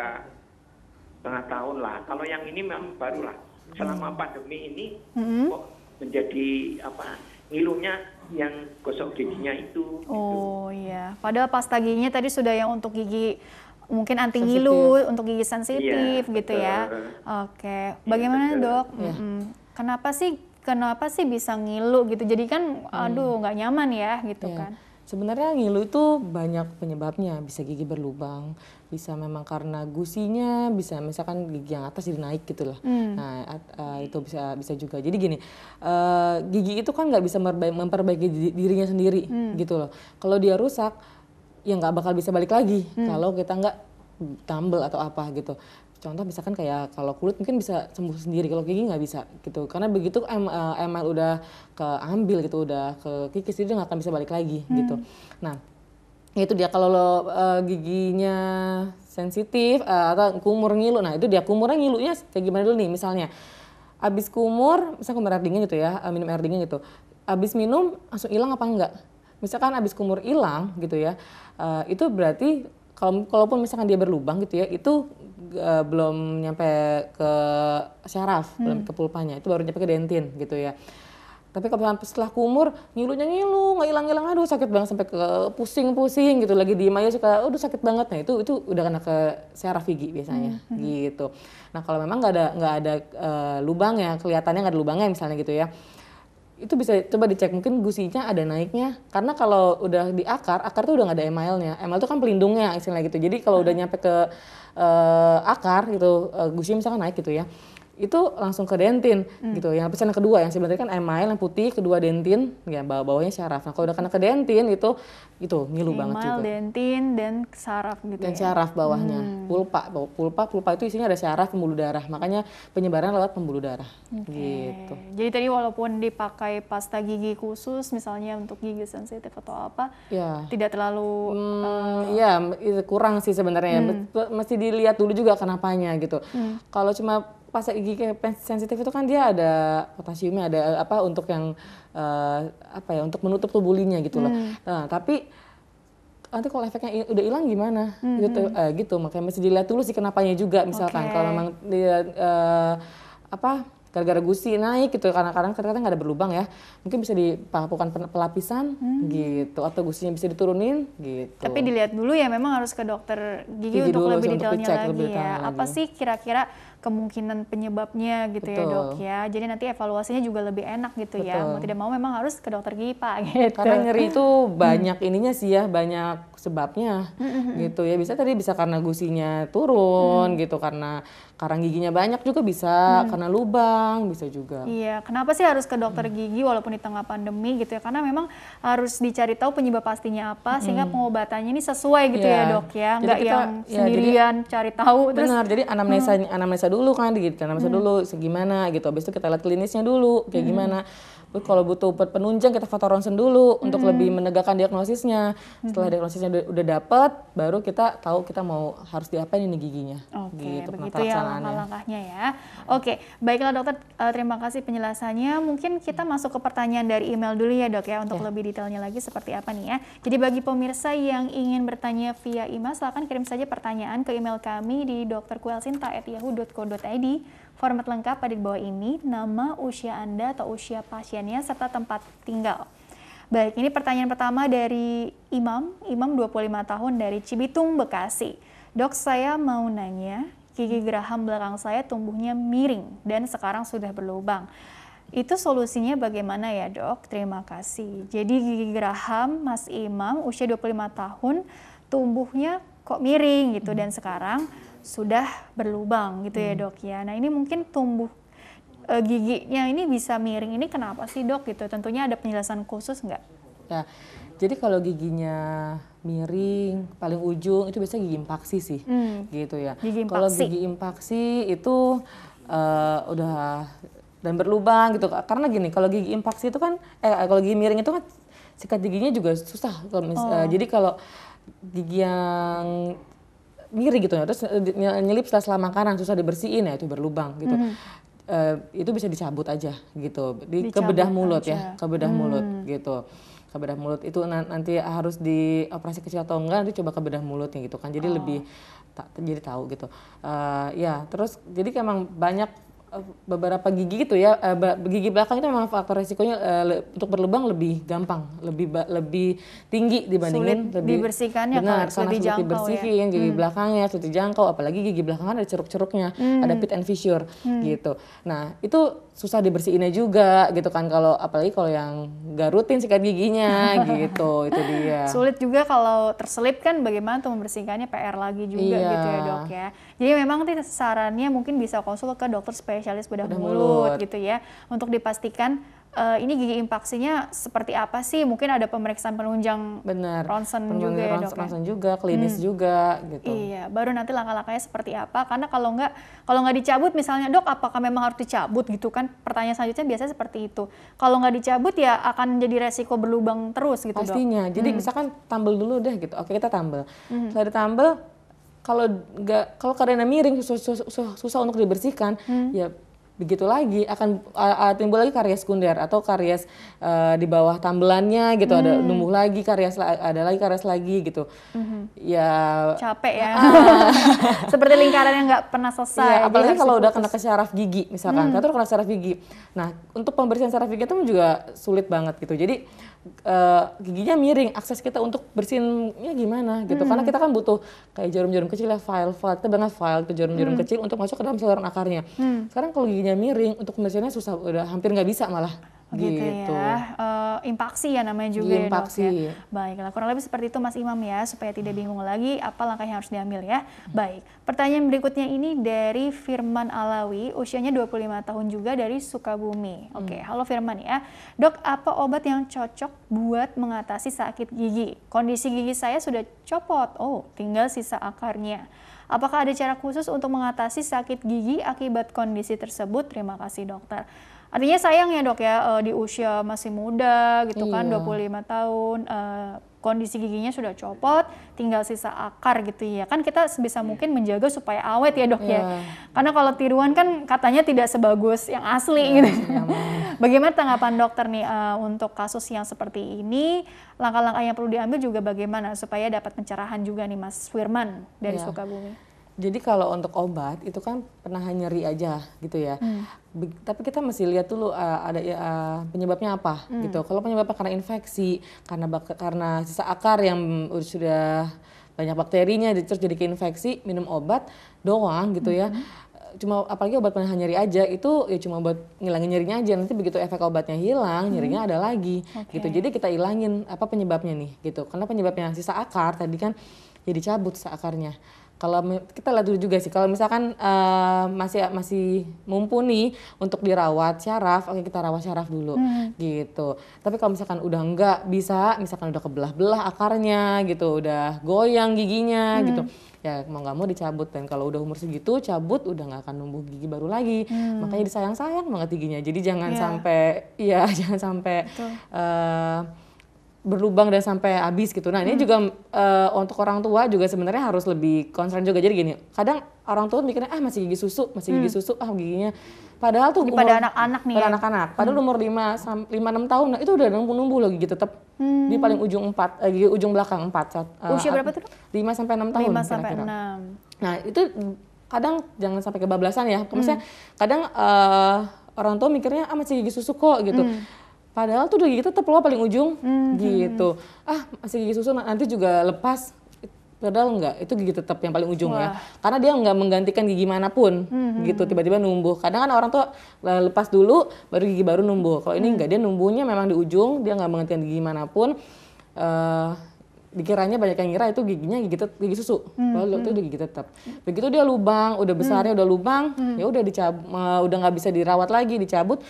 C: setengah tahun lah. Kalau yang ini memang barulah selama mm-hmm. pandemi ini hmm. kok menjadi apa ngilunya yang gosok giginya itu.
A: Gitu. Oh gitu. iya, padahal pasta giginya tadi sudah yang untuk gigi mungkin anti ngilu, sensitif. untuk gigi sensitif iya, gitu ya. betul. ya. Oke, iya, bagaimana iya, dok? Mm Hmm. Kenapa sih kenapa sih bisa ngilu gitu jadi kan hmm. aduh nggak nyaman ya gitu yeah. kan
B: Sebenarnya ngilu itu banyak penyebabnya, bisa gigi berlubang, bisa memang karena gusinya, bisa misalkan gigi yang atas jadi naik gitu loh. Hmm. Nah at, uh, itu bisa bisa juga. Jadi gini, uh, gigi itu kan nggak bisa memperbaiki dirinya sendiri hmm. gitu loh. Kalau dia rusak, ya nggak bakal bisa balik lagi. Hmm. Kalau kita nggak mm, tumble atau apa gitu contoh misalkan kayak kalau kulit mungkin bisa sembuh sendiri kalau gigi nggak bisa gitu karena begitu ML eh, udah keambil gitu udah ke kikis dia nggak akan bisa balik lagi hmm. gitu nah ya itu dia kalau lo uh, giginya sensitif uh, atau kumur ngilu nah itu dia kumurnya ngilunya kayak gimana dulu nih misalnya abis kumur misalnya kumur air dingin gitu ya minum air dingin gitu abis minum langsung hilang apa enggak misalkan abis kumur hilang gitu ya uh, itu berarti kalau kalaupun misalkan dia berlubang gitu ya itu uh, belum nyampe ke syaraf, hmm. belum ke pulpanya. Itu baru nyampe ke dentin gitu ya. Tapi kalau setelah kumur, nyilunya nyilu, nggak hilang-hilang, aduh sakit banget sampai ke pusing-pusing gitu. Lagi di aja suka, aduh sakit banget. Nah itu itu udah kena ke syaraf gigi biasanya hmm. hmm. gitu. Nah kalau memang nggak ada nggak ada uh, eh, lubang ya, kelihatannya nggak ada lubangnya misalnya gitu ya itu bisa coba dicek mungkin gusinya ada naiknya karena kalau udah di akar akar tuh udah nggak ada emailnya email itu tuh kan pelindungnya istilahnya gitu jadi kalau udah hmm. nyampe ke uh, akar gitu uh, gusinya misalkan naik gitu ya itu langsung ke dentin hmm. gitu. Yang pesan kedua yang sebenarnya kan email yang putih, kedua dentin, ya bawah bawahnya syaraf. Nah kalau udah kena ke dentin itu itu ngilu email, banget juga.
A: dentin, dan saraf gitu. Dan ya? syaraf bawahnya, hmm.
B: pulpa, pulpa, pulpa itu isinya ada syaraf pembuluh darah. Makanya penyebaran lewat pembuluh darah. Okay. Gitu.
A: Jadi tadi walaupun dipakai pasta gigi khusus, misalnya untuk gigi sensitif atau apa, ya. tidak terlalu.
B: Hmm, uh, ya kurang sih sebenarnya.
A: Hmm. Mesti dilihat
B: dulu juga kenapanya gitu. Hmm. Kalau cuma pas gigi sensitif itu kan dia ada potasiumnya ada apa untuk yang uh, apa ya untuk menutup tubulinya gitu loh. Hmm. Nah, tapi nanti kalau efeknya udah hilang gimana hmm. gitu uh, gitu makanya mesti dilihat dulu sih kenapanya juga misalkan okay. kalau memang dia uh, apa gara-gara gusi naik gitu kadang-kadang ternyata nggak ada berlubang ya mungkin bisa dilakukan pelapisan hmm. gitu atau gusinya bisa diturunin gitu tapi
A: dilihat dulu ya memang harus ke dokter gigi, gigi untuk dulu, lebih detailnya lagi ya apa sih kira-kira kemungkinan penyebabnya gitu Betul. ya dok ya. Jadi nanti evaluasinya juga lebih enak gitu ya. Betul. ya. Mau tidak mau memang harus ke dokter gigi pak gitu. Karena nyeri itu
B: hmm. banyak ininya sih ya, banyak sebabnya hmm, hmm, gitu ya. Bisa tadi bisa karena gusinya turun gitu karena karang giginya banyak juga bisa hmm. karena lubang bisa juga iya
A: kenapa sih harus ke dokter hmm. gigi walaupun di tengah pandemi gitu ya karena memang harus dicari tahu penyebab pastinya apa hmm. sehingga pengobatannya ini sesuai gitu yeah. ya iya. dok ya nggak kita, yang ya, sendirian jadi, cari tahu terus benar jadi anamnesa hmm.
B: anamnesa dulu kan gitu. anamnesa hmm. dulu segimana gitu abis itu kita lihat klinisnya dulu kayak hmm. gimana kalau butuh penunjang kita foto ronsen dulu hmm. untuk lebih menegakkan diagnosisnya. Setelah hmm. diagnosisnya udah, udah dapat, baru kita tahu kita mau harus diapain ini giginya.
A: Oke, okay, gitu, begitu ya langkah-langkahnya ya. Oke, baiklah dokter, eh, terima kasih penjelasannya. Mungkin kita masuk ke pertanyaan dari email dulu ya dok ya untuk ya. lebih detailnya lagi seperti apa nih ya. Jadi bagi pemirsa yang ingin bertanya via email, silahkan kirim saja pertanyaan ke email kami di dokterkuelsinta@yahoo.co.id Format lengkap ada di bawah ini, nama, usia Anda atau usia pasiennya, serta tempat tinggal. Baik, ini pertanyaan pertama dari Imam, Imam 25 tahun dari Cibitung, Bekasi. Dok, saya mau nanya, gigi geraham belakang saya tumbuhnya miring dan sekarang sudah berlubang. Itu solusinya bagaimana ya dok? Terima kasih. Jadi gigi geraham Mas Imam usia 25 tahun tumbuhnya kok miring gitu dan hmm. sekarang sudah berlubang gitu ya, hmm. ya dok ya. Nah ini mungkin tumbuh e, giginya ini bisa miring ini kenapa sih dok gitu? Tentunya ada penjelasan khusus nggak?
B: Ya, jadi kalau giginya miring paling ujung itu biasanya gigi impaksi sih, hmm. gitu ya. Gigi kalau gigi impaksi itu e, udah dan berlubang gitu karena gini kalau gigi impaksi itu kan eh kalau gigi miring itu kan sikat giginya juga susah kalau e, oh. e, jadi kalau gigi yang ngiri gitu ya terus eh, nyelip setelah makanan susah dibersihin ya itu berlubang gitu mm -hmm. Uh, itu bisa dicabut aja gitu di dicabut kebedah mulut ya, aja. ya kebedah hmm. mulut gitu kebedah mulut itu nanti harus di operasi kecil atau enggak nanti coba kebedah mulutnya gitu kan jadi oh. lebih tak, jadi tahu gitu uh, ya terus jadi emang banyak Eh, beberapa gigi gitu ya eh, gigi belakang itu memang faktor resikonya uh, untuk berlubang lebih gampang lebih lebih tinggi dibandingin Sulit lebih dibersihkannya benar karena lebih sulit ya. dibersihin ya. gigi hmm. belakangnya sulit dijangkau apalagi gigi belakang kan ada ceruk-ceruknya hmm. ada pit and fissure hmm. gitu nah itu susah dibersihinnya juga gitu kan kalau apalagi kalau yang gak rutin sikat giginya gitu itu dia sulit
A: juga kalau terselip kan bagaimana tuh membersihkannya PR lagi juga iya. gitu ya dok ya jadi memang sarannya mungkin bisa konsul ke dokter spesialis bedah, bedah mulut, mulut gitu ya untuk dipastikan uh, ini gigi impaksinya seperti apa sih? Mungkin ada pemeriksaan penunjang Bener. ronsen penunjang juga ya, ronsen, dok ya? ronsen juga, klinis hmm. juga gitu. Iya, baru nanti langkah-langkahnya seperti apa? Karena kalau nggak kalau nggak dicabut misalnya dok, apakah memang harus dicabut gitu kan? Pertanyaan selanjutnya biasanya seperti itu. Kalau nggak dicabut ya akan jadi resiko berlubang terus gitu Pastinya. dok. Pastinya. Jadi hmm. misalkan tambel dulu deh gitu. Oke kita tambel. Hmm. Setelah ditambel kalau nggak kalau karena
B: miring susah, susah, susah, susah untuk dibersihkan hmm. ya begitu lagi akan uh, timbul lagi karya sekunder atau karya uh, di bawah tambelannya gitu hmm. ada numbuh lagi karya ada lagi karya lagi gitu hmm. ya capek ya uh,
A: seperti lingkaran yang nggak pernah selesai ya, apalagi kalau udah kena ke
B: syaraf gigi misalkan hmm. kan kena syaraf gigi nah untuk pembersihan syaraf gigi itu juga sulit banget gitu jadi uh, giginya miring, akses kita untuk bersihinnya gimana gitu. Hmm. Karena kita kan butuh kayak jarum-jarum kecil ya, file-file, kita banget file ke jarum-jarum hmm. kecil untuk masuk ke dalam saluran akarnya. Hmm. Sekarang kalau giginya miring, untuk pembersihannya susah, udah hampir nggak bisa malah gitu, gitu. ya.
A: Uh, impaksi ya namanya juga ya, impaksi. ya dok ya. Baiklah, kurang lebih seperti itu Mas Imam ya, supaya tidak hmm. bingung lagi apa langkah yang harus diambil ya. Hmm. Baik, pertanyaan berikutnya ini dari Firman Alawi, usianya 25 tahun juga dari Sukabumi. Oke, hmm. halo Firman ya. Dok, apa obat yang cocok buat mengatasi sakit gigi? Kondisi gigi saya sudah copot, oh tinggal sisa akarnya. Apakah ada cara khusus untuk mengatasi sakit gigi akibat kondisi tersebut? Terima kasih dokter. Artinya sayang ya dok ya uh, di usia masih muda gitu kan, iya. kan 25 tahun uh, kondisi giginya sudah copot, tinggal sisa akar gitu ya. Kan kita sebisa iya. mungkin menjaga supaya awet ya dok ya. iya. ya. Karena kalau tiruan kan katanya tidak sebagus yang asli iya, gitu. Iya, iya. bagaimana tanggapan dokter nih uh, untuk kasus yang seperti ini? Langkah-langkah yang perlu diambil juga bagaimana supaya dapat pencerahan juga nih Mas Firman dari iya. Sukabumi.
B: Jadi kalau untuk obat itu kan penahan nyeri aja gitu ya. Hmm. tapi kita mesti lihat dulu uh, ada uh, penyebabnya apa hmm. gitu. Kalau penyebabnya karena infeksi, karena karena sisa akar yang sudah banyak bakterinya terus jadi keinfeksi, minum obat doang gitu ya. hmm. ya. Cuma apalagi obat penahan nyeri aja itu ya cuma buat ngilangin nyerinya aja. Nanti begitu efek obatnya hilang, hmm. nyerinya ada lagi okay. gitu. Jadi kita ilangin apa penyebabnya nih gitu. Karena penyebabnya sisa akar tadi kan jadi cabut sisa akarnya kalau kita lihat dulu juga sih kalau misalkan uh, masih masih mumpuni untuk dirawat syaraf oke kita rawat syaraf dulu hmm. gitu tapi kalau misalkan udah enggak bisa misalkan udah kebelah-belah akarnya gitu udah goyang giginya hmm. gitu ya mau nggak mau dicabut dan kalau udah umur segitu cabut udah nggak akan numbuh gigi baru lagi hmm. makanya disayang-sayang banget giginya jadi jangan yeah. sampai ya jangan sampai eh, berlubang dan sampai habis gitu. Nah, ini hmm. juga uh, untuk orang tua juga sebenarnya harus lebih concern juga. Jadi gini, kadang orang tua mikirnya ah masih gigi susu, masih gigi hmm. susu, ah giginya. Padahal tuh pada anak-anak nih. Pada ya. anak-anak. Padahal hmm. umur 5 lima enam tahun nah itu udah numbuh-numbuh loh gigi tetap hmm. di paling ujung empat, eh, gigi ujung belakang empat. saat, eh, Usia berapa tuh? Lima sampai enam tahun 5 sampai enam. Nah, itu kadang jangan sampai kebablasan ya. Maksudnya hmm. kadang uh, orang tua mikirnya ah masih gigi susu kok gitu. Hmm Padahal tuh udah gigi tetap loh paling ujung hmm. hmm gitu. Hmm. Ah masih gigi susu nanti juga lepas. Padahal enggak, itu gigi tetap yang paling ujung ya. Wah. ya. Karena dia enggak menggantikan gigi manapun hmm, hmm. gitu, tiba-tiba numbuh. Kadang kan orang tuh e, lepas dulu, baru gigi baru numbuh. Kalau ini hmm. enggak, dia numbuhnya memang di ujung, dia enggak menggantikan gigi manapun. Uh, dikiranya banyak yang ngira itu giginya gigi, tetap gigi susu, hmm, lalu hmm. itu gigi tetap. Begitu dia lubang, udah besarnya hmm. udah lubang, hmm. ya udah dicab, uh, udah nggak bisa dirawat lagi, dicabut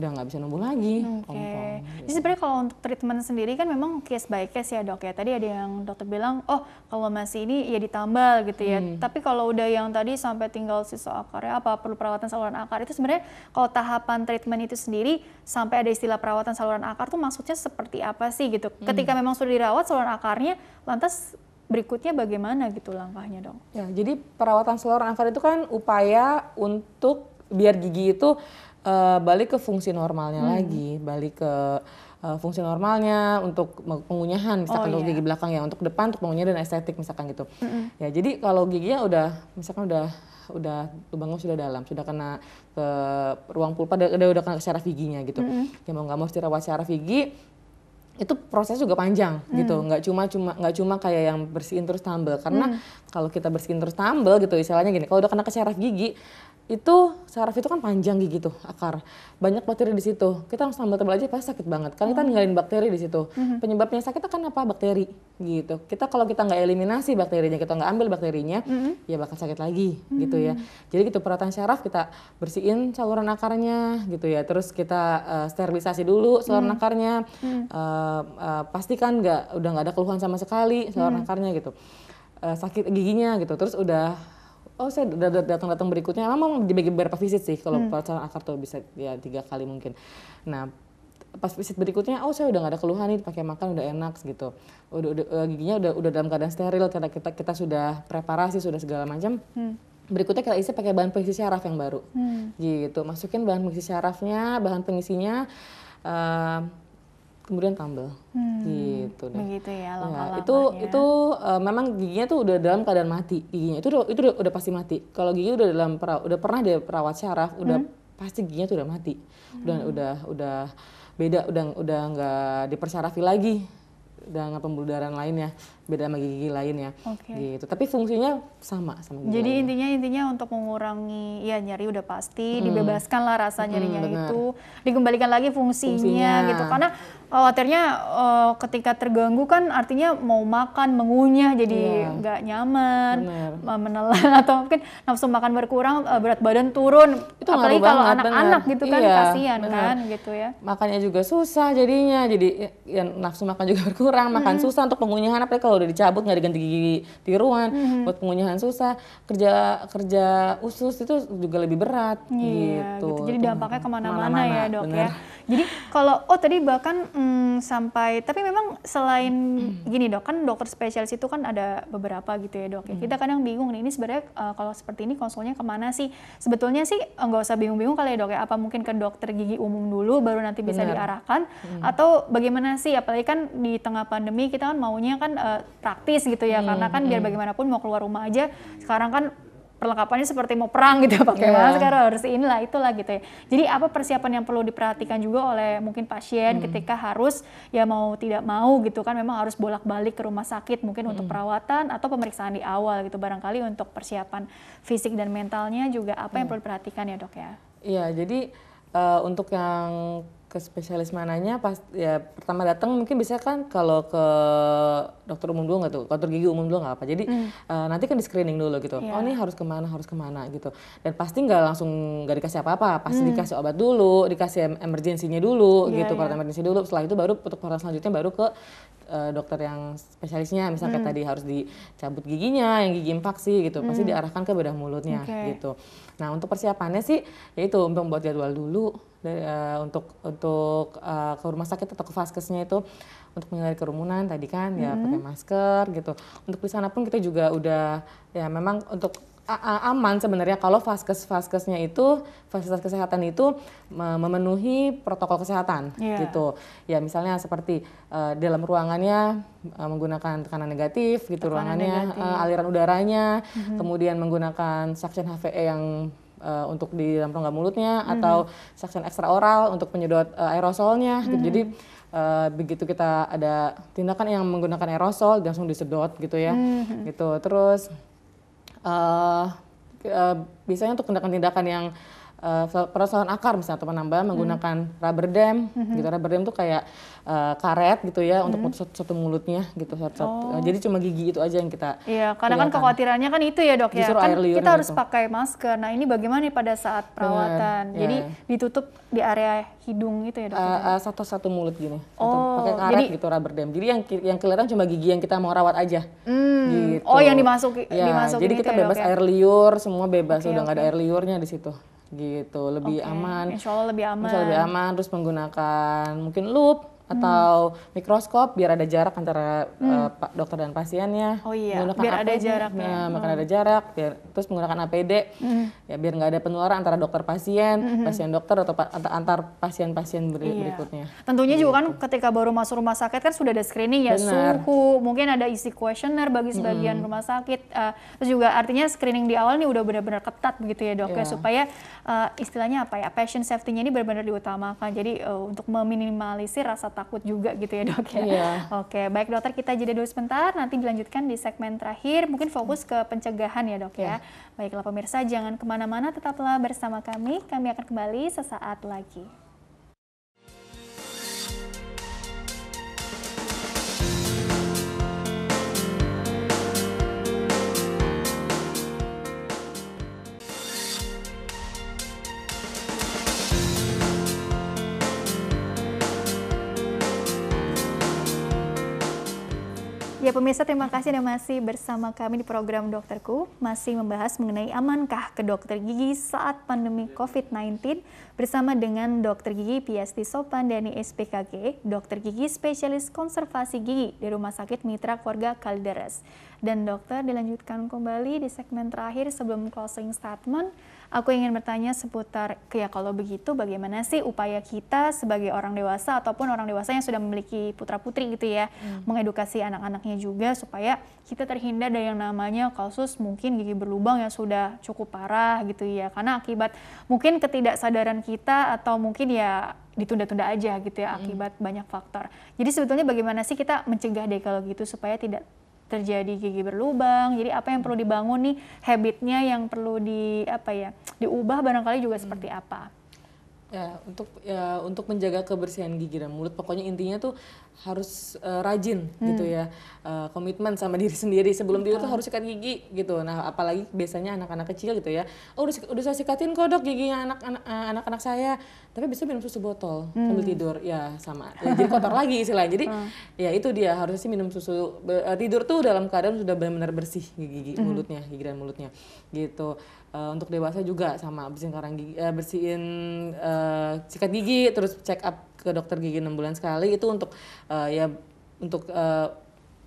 B: udah
A: nggak bisa nunggu lagi. Oke. Okay. Jadi gitu. sebenarnya kalau untuk treatment sendiri kan memang case by case ya dok ya. Tadi ada yang dokter bilang, oh kalau masih ini ya ditambal gitu ya. Hmm. Tapi kalau udah yang tadi sampai tinggal sisa akarnya, apa perlu perawatan saluran akar itu sebenarnya kalau tahapan treatment itu sendiri sampai ada istilah perawatan saluran akar tuh maksudnya seperti apa sih gitu? Hmm. Ketika memang sudah dirawat saluran akarnya, lantas berikutnya bagaimana gitu langkahnya dong?
B: Ya, jadi perawatan saluran akar itu kan upaya untuk biar gigi itu uh, balik ke fungsi normalnya hmm. lagi, balik ke uh, fungsi normalnya untuk pengunyahan misalkan oh, untuk iya. gigi belakang ya, untuk depan untuk pengunyahan dan estetik misalkan gitu. Mm Ya jadi kalau giginya udah misalkan udah udah lubangnya sudah dalam, sudah kena ke ruang pulpa, udah, udah kena ke syaraf giginya gitu. Mm Ya mau nggak mau dirawat syaraf gigi, itu proses juga panjang hmm. gitu nggak cuma cuma nggak cuma kayak yang bersihin terus tambel karena hmm. kalau kita bersihin terus tambel gitu istilahnya gini kalau udah kena ke syaraf gigi itu saraf itu kan panjang gigi tuh akar banyak bakteri di situ kita harus tambah tebal aja pasti sakit banget karena kita hmm. ninggalin bakteri di situ hmm. penyebabnya sakit kan apa bakteri gitu kita kalau kita nggak eliminasi bakterinya kita nggak ambil bakterinya hmm. ya bakal sakit lagi gitu ya jadi gitu peralatan saraf kita bersihin saluran akarnya gitu ya terus kita uh, sterilisasi dulu saluran akarnya mm-hmm. Uh, uh, pastikan nggak udah nggak ada keluhan sama sekali saluran akarnya gitu uh, sakit giginya gitu terus udah oh saya datang-datang berikutnya memang dibagi beberapa visit sih kalau hmm. akar tuh bisa ya tiga kali mungkin nah pas visit berikutnya oh saya udah nggak ada keluhan nih pakai makan udah enak gitu udah, udah eh, giginya udah udah dalam keadaan steril karena kita kita sudah preparasi sudah segala macam hmm berikutnya kita isi pakai bahan pengisi syaraf yang baru hmm. gitu masukin bahan pengisi syarafnya bahan pengisinya uh, kemudian tambal
A: hmm, gitu deh. Begitu ya, ya
B: itu itu uh, memang giginya tuh udah dalam keadaan mati giginya itu itu udah, udah pasti mati kalau gigi udah dalam udah pernah dia perawat syaraf udah hmm? pasti giginya tuh udah mati udah hmm. udah udah beda udah udah nggak dipersyarafi lagi dengan pembuluh darah lainnya beda sama gigi lain ya okay. gitu tapi fungsinya sama sama gigi jadi lain
A: intinya intinya untuk mengurangi ya nyeri udah pasti hmm. dibebaskan lah rasa hmm, nyerinya hmm, itu dikembalikan lagi fungsinya, fungsinya. gitu karena khawatirnya uh, ketika terganggu kan artinya mau makan mengunyah jadi iya. nggak yeah. nyaman Bener. menelan atau mungkin nafsu makan berkurang eh, berat badan turun itu apalagi kalau anak-anak gitu kan iya, kasihan kan gitu ya
B: makannya juga susah jadinya jadi ya, ya nafsu makan juga berkurang makan hmm. susah untuk mengunyah. apalagi kalau udah dicabut nggak diganti gigi tiruan mm-hmm. buat pengunyahan susah kerja kerja usus itu juga lebih berat yeah, gitu. gitu jadi dampaknya
A: kemana-mana ya dok ya. bener. ya jadi kalau oh tadi bahkan hmm, sampai tapi memang selain mm. gini dok kan dokter spesialis itu kan ada beberapa gitu ya dok ya mm. kita kadang bingung nih ini sebenarnya uh, kalau seperti ini konsulnya kemana sih sebetulnya sih eh, nggak usah bingung-bingung kali ya dok ya apa mungkin ke dokter gigi umum dulu baru nanti bisa bener. diarahkan mm. atau bagaimana sih apalagi kan di tengah pandemi kita kan maunya kan uh, praktis gitu ya hmm, karena kan hmm. biar bagaimanapun mau keluar rumah aja sekarang kan perlengkapannya seperti mau perang gitu pakai yeah. masker harus inilah itulah gitu ya. Jadi apa persiapan yang perlu diperhatikan juga oleh mungkin pasien hmm. ketika harus ya mau tidak mau gitu kan memang harus bolak-balik ke rumah sakit mungkin hmm. untuk perawatan atau pemeriksaan di awal gitu barangkali untuk persiapan fisik dan mentalnya juga apa hmm. yang perlu diperhatikan ya dok ya. Iya
B: yeah, jadi uh, untuk yang ke spesialis mananya pas ya pertama datang mungkin bisa kan kalau ke dokter umum dulu nggak tuh dokter gigi umum dulu nggak apa jadi mm. uh, nanti kan di screening dulu gitu yeah. oh ini harus kemana harus kemana gitu dan pasti nggak langsung nggak dikasih apa-apa pasti mm. dikasih obat dulu dikasih emergensinya dulu yeah, gitu yeah. Iya. emergensi dulu setelah itu baru untuk orang selanjutnya baru ke uh, dokter yang spesialisnya misalnya mm. tadi harus dicabut giginya yang gigi impaksi gitu pasti hmm. diarahkan ke bedah mulutnya okay. gitu nah untuk persiapannya sih yaitu membuat jadwal dulu dari, uh, untuk untuk uh, ke rumah sakit atau ke vaskesnya itu untuk menghindari kerumunan tadi kan ya hmm. pakai masker gitu. Untuk di sana pun kita juga udah ya memang untuk aman sebenarnya kalau vaskes-vaskesnya itu fasilitas kesehatan itu memenuhi protokol kesehatan yeah. gitu ya misalnya seperti uh, dalam ruangannya uh, menggunakan tekanan negatif gitu tekanan ruangannya negatif. Uh, aliran udaranya mm-hmm. kemudian menggunakan suction HVE yang uh, untuk di dalam rongga mulutnya hmm. atau suction oral untuk penyedot uh, aerosolnya. Hmm. Jadi uh, begitu kita ada tindakan yang menggunakan aerosol langsung disedot gitu ya. Hmm. Gitu. Terus uh, uh, biasanya untuk tindakan-tindakan yang uh, akar misalnya atau penambahan hmm. menggunakan rubber dam hmm. gitu rubber dam tuh kayak uh, karet gitu ya hmm. untuk mm-hmm. satu, satu mulutnya gitu satu, satu. Oh. jadi cuma gigi itu aja yang kita iya karena kan kelihatan. kan
A: kekhawatirannya kan itu ya dok ya. Justru ya kan kita harus pakai masker nah ini bagaimana nih pada saat perawatan Bener. Ya. jadi ya. ditutup di area hidung gitu ya
B: dok uh, uh, satu satu mulut gini oh, pakai karet jadi, gitu rubber dam jadi yang yang kelihatan cuma gigi yang kita mau rawat aja
A: hmm. Oh, gitu. oh yang dimasuki ya, dimasuki jadi gitu kita bebas air
B: liur semua bebas okay, udah nggak okay. ada air liurnya di situ gitu lebih okay. aman insya
A: Allah lebih aman insya Allah lebih aman terus
B: menggunakan mungkin loop atau hmm. mikroskop biar ada jarak antara hmm. uh, dokter dan pasiennya. Oh iya. Menggunakan biar APD, ada jarak Ya, nah, hmm. ada jarak. Biar, terus menggunakan APD hmm. ya biar nggak ada penularan antara dokter pasien, hmm. pasien dokter atau antar pasien-pasien ber iya. berikutnya.
A: Tentunya juga kan gitu. ketika baru masuk rumah sakit kan sudah ada screening ya Benar. suhu, mungkin ada isi kuesioner bagi sebagian hmm. rumah sakit. Uh, terus juga artinya screening di awal nih udah benar-benar ketat begitu ya dok yeah. ya iya. supaya uh, istilahnya apa ya patient safety-nya ini benar-benar diutamakan. Jadi uh, untuk meminimalisir rasa takut juga gitu ya dok ya. Yeah. Oke, baik dokter kita jeda dulu sebentar, nanti dilanjutkan di segmen terakhir, mungkin fokus ke pencegahan ya dok yeah. ya. Iya. Baiklah pemirsa, jangan kemana-mana, tetaplah bersama kami, kami akan kembali sesaat lagi. Ya pemirsa terima kasih dan masih bersama kami di program Dokterku masih membahas mengenai amankah ke dokter gigi saat pandemi COVID-19 bersama dengan dokter gigi PST Sopan Dani SPKG, dokter gigi spesialis konservasi gigi di Rumah Sakit Mitra Keluarga Kalideres. Dan dokter dilanjutkan kembali di segmen terakhir sebelum closing statement Aku ingin bertanya seputar, ya kalau begitu bagaimana sih upaya kita sebagai orang dewasa ataupun orang dewasa yang sudah memiliki putra-putri gitu ya, hmm. mengedukasi anak-anaknya juga supaya kita terhindar dari yang namanya kasus mungkin gigi berlubang yang sudah cukup parah gitu ya, karena akibat mungkin ketidaksadaran kita atau mungkin ya ditunda-tunda aja gitu ya hmm. akibat banyak faktor. Jadi sebetulnya bagaimana sih kita mencegah deh kalau gitu supaya tidak terjadi gigi berlubang. Jadi apa yang perlu dibangun nih habitnya yang perlu di apa ya diubah barangkali juga hmm. seperti apa. Ya, untuk ya, untuk
B: menjaga kebersihan gigi dan mulut pokoknya intinya tuh harus uh, rajin hmm. gitu ya uh, komitmen sama diri sendiri sebelum tidur tuh harus sikat gigi gitu nah apalagi biasanya anak-anak kecil gitu ya oh udah udah saya sikatin kok dok giginya eh, anak-anak anak saya tapi bisa minum susu botol hmm. sambil tidur ya sama ya, jadi kotor lagi istilahnya jadi hmm. ya itu dia harusnya sih minum susu tidur tuh dalam keadaan sudah benar-benar bersih gigi, gigi hmm. mulutnya dan mulutnya gitu uh, untuk dewasa juga sama bersihin karang gigi uh, bersihin uh, sikat gigi terus check up ke dokter gigi enam bulan sekali itu untuk uh, ya untuk uh,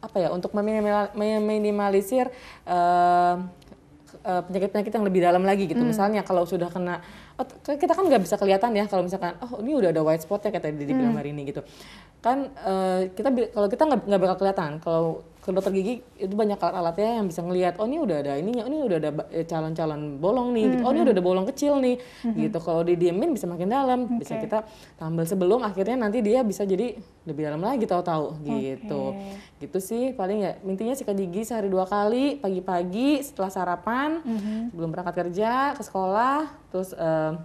B: apa ya untuk meminimalisir penyakit eh, penyakit-penyakit yang lebih dalam lagi gitu. Mm. Misalnya kalau sudah kena, oh, kita kan nggak bisa kelihatan ya kalau misalkan, oh ini udah ada white spot ya kayak tadi hmm. dibilang mm. hari ini gitu kan uh, kita kalau kita nggak bakal kelihatan kalau ke dokter gigi itu banyak alat-alatnya yang bisa ngelihat oh ini udah ada ininya oh ini udah ada eh, calon-calon bolong nih mm -hmm. gitu. oh ini udah mm-hmm. ada bolong kecil nih mm -hmm. gitu kalau didiemin bisa makin dalam okay. bisa kita tambal sebelum akhirnya nanti dia bisa jadi lebih dalam lagi tahu-tahu gitu okay. gitu sih paling ya intinya sikat gigi sehari dua kali pagi-pagi setelah sarapan mm -hmm. sebelum berangkat kerja ke sekolah terus uh,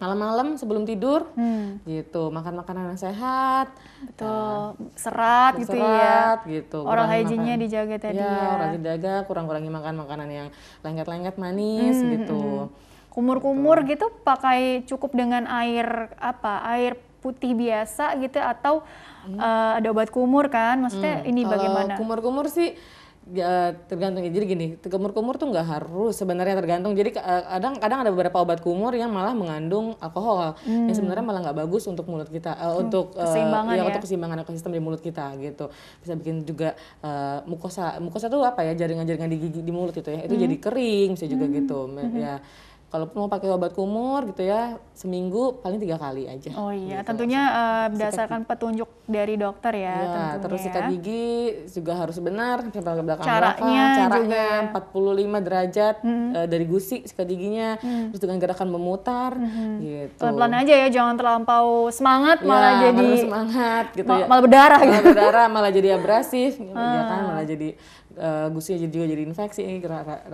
B: malam-malam sebelum tidur hmm. gitu makan makanan yang sehat betul uh, serat gitu ya. serat, ya gitu orang hygiene dijaga tadi iya, ya, ya. orang dijaga kurang-kurangi makan makanan yang lengket-lengket manis hmm, gitu hmm,
A: hmm. kumur-kumur gitu. gitu pakai cukup dengan air apa air putih biasa gitu atau hmm. uh, ada obat kumur kan maksudnya hmm. ini bagaimana
B: kumur-kumur sih ya, tergantung jadi gini kumur-kumur tuh nggak harus sebenarnya tergantung jadi eh, kadang kadang ada beberapa obat kumur yang malah mengandung alkohol hmm. yang sebenarnya malah nggak bagus untuk mulut kita uh, untuk eh, keseimbangan uh, ya, ya untuk keseimbangan ekosistem di mulut kita gitu bisa bikin juga uh, mukosa mukosa tuh apa ya jaringan-jaringan di gigi di mulut itu ya itu hmm. jadi kering bisa juga hmm. gitu hmm. Ya kalaupun mau pakai obat kumur gitu ya seminggu paling tiga kali aja. Oh iya, gitu. tentunya eh, berdasarkan sikat, petunjuk dari dokter ya. ya Terus sikat ya. gigi juga harus benar sampai ke belakang caranya, caranya 45 derajat hmm. uh, dari gusi sikat giginya, hmm. terus dengan gerakan memutar hmm. gitu. Pelan-pelan
A: aja ya, jangan terlampau semangat ya, malah jadi semangat gitu mal ya. Malah berdarah Malah gitu.
B: berdarah, malah jadi abrasif, gitu, ya kan malah ah. jadi uh, gusinya jadi juga jadi infeksi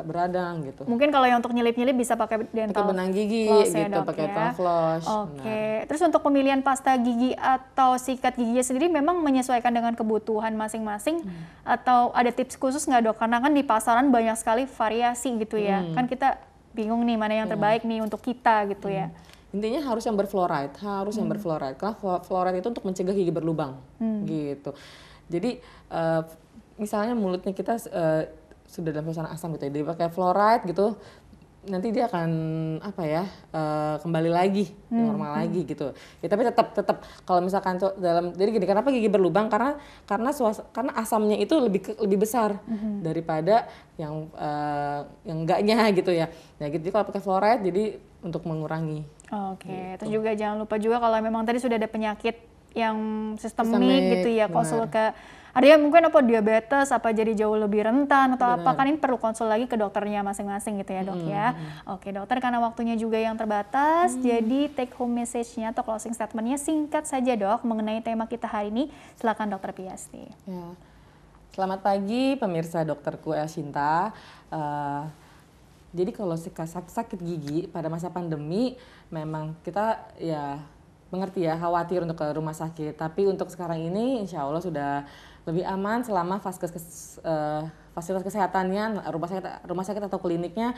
B: beradang gitu. Mungkin
A: kalau yang untuk nyelip-nyelip bisa pakai dental pakai benang gigi floss, ya, gitu, pakai ya. floss. Oke. Okay. Nah. Terus untuk pemilihan pasta gigi atau sikat giginya sendiri memang menyesuaikan dengan kebutuhan masing-masing hmm. atau ada tips khusus nggak dok? Karena kan di pasaran banyak sekali variasi gitu ya. Hmm. Kan kita bingung nih mana yang hmm. terbaik hmm. nih untuk kita gitu ya. hmm. ya intinya harus yang berfluoride, harus hmm. yang berfluoride.
B: Karena fluoride itu untuk mencegah gigi berlubang, hmm. gitu. Jadi uh, misalnya mulutnya kita uh, sudah dalam suasana asam gitu ya, dia pakai fluoride gitu, nanti dia akan apa ya uh, kembali lagi hmm, normal hmm. lagi gitu ya tapi tetap tetap kalau misalkan dalam jadi gini kenapa gigi berlubang karena karena suas karena asamnya itu lebih lebih besar hmm. daripada yang uh, yang enggaknya gitu ya nah gitu jadi kalau pakai fluoride jadi untuk mengurangi
A: oke okay. gitu. terus juga jangan lupa juga kalau memang tadi sudah ada penyakit yang sistemik, sistemik gitu ya konsul ke ada yang mungkin apa diabetes apa jadi jauh lebih rentan atau Benar. apa kan ini perlu konsul lagi ke dokternya masing-masing gitu ya dok ya. hmm. ya oke dokter karena waktunya juga yang terbatas hmm. jadi take home message-nya atau closing statement-nya singkat saja dok mengenai tema kita hari ini silakan dokter Piasti ya.
B: Selamat pagi pemirsa dokterku Elshinta Uh, eh, jadi kalau sakit gigi pada masa pandemi memang kita ya mengerti ya khawatir untuk ke rumah sakit. Tapi untuk sekarang ini insya Allah sudah lebih aman selama uh, fasilitas kesehatannya rumah sakit rumah sakit atau kliniknya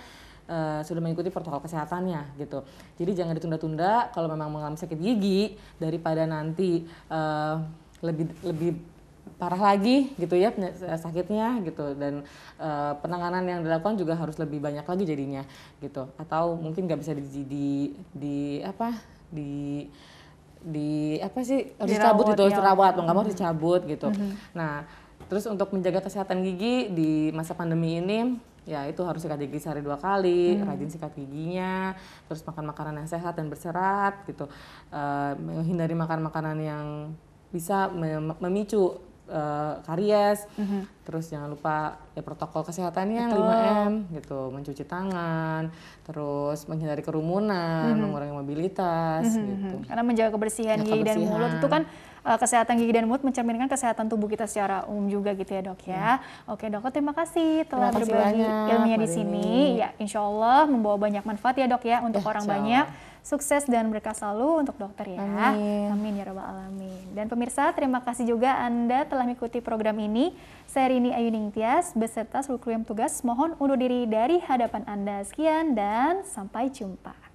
B: uh, sudah mengikuti protokol kesehatannya gitu jadi jangan ditunda-tunda kalau memang mengalami sakit gigi daripada nanti uh, lebih lebih parah lagi gitu ya sakitnya gitu dan uh, penanganan yang dilakukan juga harus lebih banyak lagi jadinya gitu atau mungkin nggak bisa di, di di apa di di apa sih harus dicabut gitu, harus ya. dirawat, mau nggak mau hmm. dicabut gitu. Mm-hmm. Nah, terus untuk menjaga kesehatan gigi di masa pandemi ini ya itu harus sikat gigi sehari dua kali, mm. rajin sikat giginya, terus makan makanan yang sehat dan berserat gitu, uh, menghindari makan makanan yang bisa memicu uh, karies. Mm-hmm. Terus jangan lupa ya protokol kesehatannya Betul. 5M gitu, mencuci tangan,
A: terus menghindari kerumunan, mm-hmm. mengurangi mobilitas mm-hmm. gitu. Karena menjaga kebersihan, gigi dan mulut itu kan eh, kesehatan gigi dan mulut mencerminkan kesehatan tubuh kita secara umum juga gitu ya, Dok ya. Hmm. Oke, Dok, terima kasih telah terima kasih berbagi banyak, ilmunya di sini. Ini. Ya, insya Allah membawa banyak manfaat ya, Dok ya untuk ya, orang banyak. Sukses dan berkah selalu untuk dokter ya. Amin. Amin ya rabbal alamin. Dan pemirsa terima kasih juga Anda telah mengikuti program ini. Saya Rini Ayu Ningtyas beserta seluruh kru tugas mohon undur diri dari hadapan Anda. Sekian dan sampai jumpa.